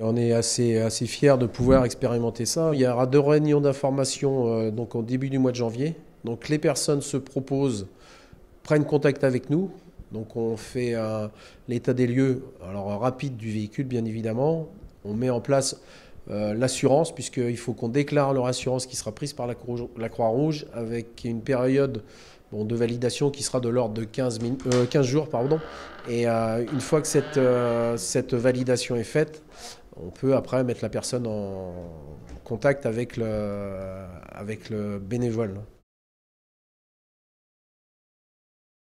On est assez, assez fiers de pouvoir expérimenter ça. Il y aura deux réunions d'information euh, donc au début du mois de janvier. Donc les personnes se proposent, prennent contact avec nous. Donc on fait l'état des lieux, alors rapide du véhicule bien évidemment. On met en place euh, l'assurance, puisqu'il faut qu'on déclare leur assurance qui sera prise par la, Croix-Rouge avec une période de validation qui sera de l'ordre de 15, euh, jours. Pardon. Et une fois que cette validation est faite, on peut après mettre la personne en contact avec le, bénévole.